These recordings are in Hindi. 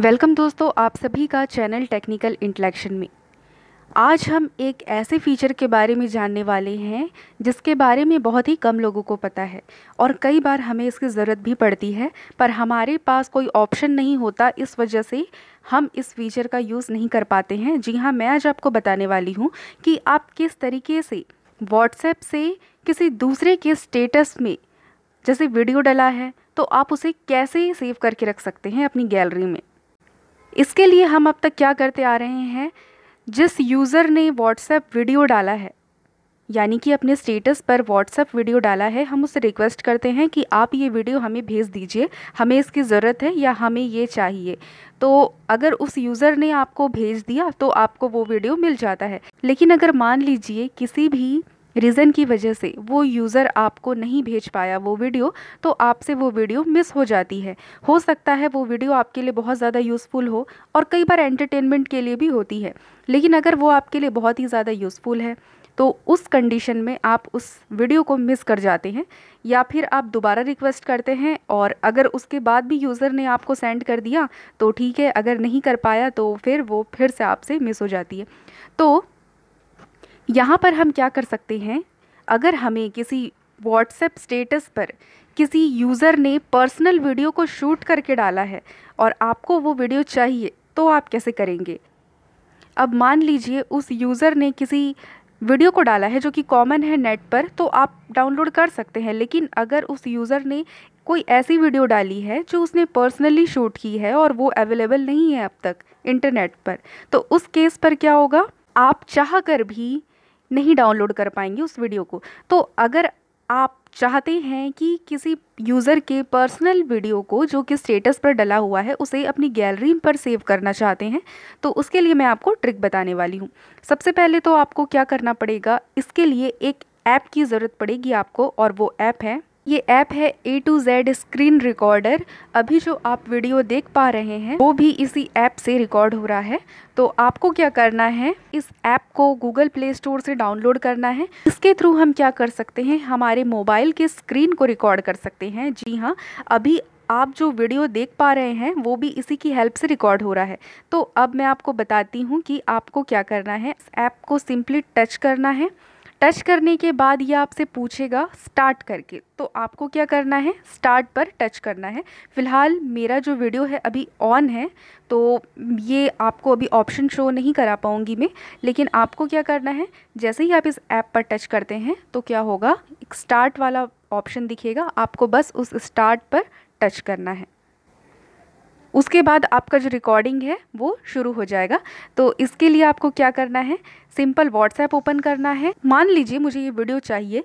वेलकम दोस्तों आप सभी का चैनल टेक्निकल इंटलेक्शन में आज हम एक ऐसे फीचर के बारे में जानने वाले हैं जिसके बारे में बहुत ही कम लोगों को पता है और कई बार हमें इसकी ज़रूरत भी पड़ती है पर हमारे पास कोई ऑप्शन नहीं होता इस वजह से हम इस फीचर का यूज़ नहीं कर पाते हैं जी हाँ मैं आज आपको बताने वाली हूँ कि आप किस तरीके से व्हाट्सएप से किसी दूसरे के स्टेटस में जैसे वीडियो डला है तो आप उसे कैसे सेव करके रख सकते हैं अपनी गैलरी में इसके लिए हम अब तक क्या करते आ रहे हैं जिस यूज़र ने व्हाट्सएप वीडियो डाला है यानी कि अपने स्टेटस पर व्हाट्सएप वीडियो डाला है हम उसे रिक्वेस्ट करते हैं कि आप ये वीडियो हमें भेज दीजिए हमें इसकी ज़रूरत है या हमें ये चाहिए तो अगर उस यूज़र ने आपको भेज दिया तो आपको वो वीडियो मिल जाता है लेकिन अगर मान लीजिए किसी भी रीज़न की वजह से वो यूज़र आपको नहीं भेज पाया वो वीडियो तो आपसे वो वीडियो मिस हो जाती है हो सकता है वो वीडियो आपके लिए बहुत ज़्यादा यूज़फुल हो और कई बार एंटरटेनमेंट के लिए भी होती है लेकिन अगर वो आपके लिए बहुत ही ज़्यादा यूज़फुल है तो उस कंडीशन में आप उस वीडियो को मिस कर जाते हैं या फिर आप दोबारा रिक्वेस्ट करते हैं और अगर उसके बाद भी यूज़र ने आपको सेंड कर दिया तो ठीक है अगर नहीं कर पाया तो फिर वो फिर से आपसे मिस हो जाती है तो यहाँ पर हम क्या कर सकते हैं अगर हमें किसी व्हाट्सएप स्टेटस पर किसी यूज़र ने पर्सनल वीडियो को शूट करके डाला है और आपको वो वीडियो चाहिए तो आप कैसे करेंगे अब मान लीजिए उस यूज़र ने किसी वीडियो को डाला है जो कि कॉमन है नेट पर तो आप डाउनलोड कर सकते हैं लेकिन अगर उस यूज़र ने कोई ऐसी वीडियो डाली है जो उसने पर्सनली शूट की है और वो अवेलेबल नहीं है अब तक इंटरनेट पर तो उस केस पर क्या होगा आप चाह कर भी नहीं डाउनलोड कर पाएंगे उस वीडियो को तो अगर आप चाहते हैं कि किसी यूज़र के पर्सनल वीडियो को जो कि स्टेटस पर डला हुआ है उसे अपनी गैलरी पर सेव करना चाहते हैं तो उसके लिए मैं आपको ट्रिक बताने वाली हूँ सबसे पहले तो आपको क्या करना पड़ेगा इसके लिए एक ऐप की ज़रूरत पड़ेगी आपको और वो ऐप है ये ऐप है A to Z screen recorder अभी जो आप वीडियो देख पा रहे हैं वो भी इसी ऐप से रिकॉर्ड हो रहा है तो आपको क्या करना है इस ऐप को गूगल प्ले स्टोर से डाउनलोड करना है इसके थ्रू हम क्या कर सकते हैं हमारे मोबाइल के स्क्रीन को रिकॉर्ड कर सकते हैं जी हाँ अभी आप जो वीडियो देख पा रहे हैं वो भी इसी की हेल्प से रिकॉर्ड हो रहा है तो अब मैं आपको बताती हूँ कि आपको क्या करना है इस ऐप को सिंपली टच करना है टच करने के बाद ये आपसे पूछेगा स्टार्ट करके तो आपको क्या करना है स्टार्ट पर टच करना है फ़िलहाल मेरा जो वीडियो है अभी ऑन है तो ये आपको अभी ऑप्शन शो नहीं करा पाऊँगी मैं लेकिन आपको क्या करना है जैसे ही आप इस ऐप पर टच करते हैं तो क्या होगा एक स्टार्ट वाला ऑप्शन दिखेगा आपको बस उस स्टार्ट पर टच करना है उसके बाद आपका जो रिकॉर्डिंग है वो शुरू हो जाएगा तो इसके लिए आपको क्या करना है सिंपल व्हाट्सएप ओपन करना है मान लीजिए मुझे ये वीडियो चाहिए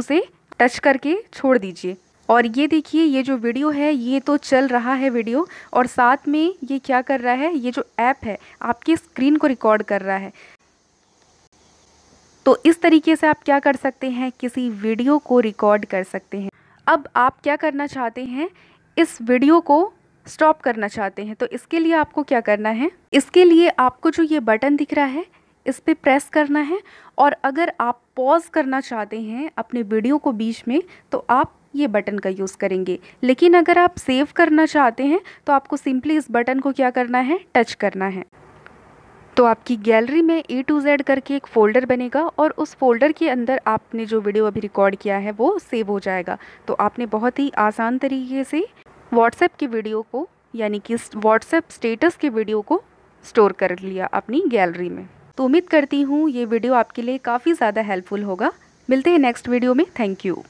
उसे टच करके छोड़ दीजिए और ये देखिए ये जो वीडियो है ये तो चल रहा है वीडियो और साथ में ये क्या कर रहा है ये जो ऐप है आपकी स्क्रीन को रिकॉर्ड कर रहा है तो इस तरीके से आप क्या कर सकते हैं किसी वीडियो को रिकॉर्ड कर सकते हैं अब आप क्या करना चाहते हैं इस वीडियो को स्टॉप करना चाहते हैं तो इसके लिए आपको क्या करना है इसके लिए आपको जो ये बटन दिख रहा है इस पर प्रेस करना है और अगर आप पॉज करना चाहते हैं अपने वीडियो को बीच में तो आप ये बटन का यूज़ करेंगे लेकिन अगर आप सेव करना चाहते हैं तो आपको सिंपली इस बटन को क्या करना है टच करना है तो आपकी गैलरी में ए टू जेड करके एक फ़ोल्डर बनेगा और उस फोल्डर के अंदर आपने जो वीडियो अभी रिकॉर्ड किया है वो सेव हो जाएगा तो आपने बहुत ही आसान तरीके से व्हाट्सएप की वीडियो को यानी कि व्हाट्सएप स्टेटस के वीडियो को स्टोर कर लिया अपनी गैलरी में तो उम्मीद करती हूँ ये वीडियो आपके लिए काफ़ी ज़्यादा हेल्पफुल होगा मिलते हैं नेक्स्ट वीडियो में थैंक यू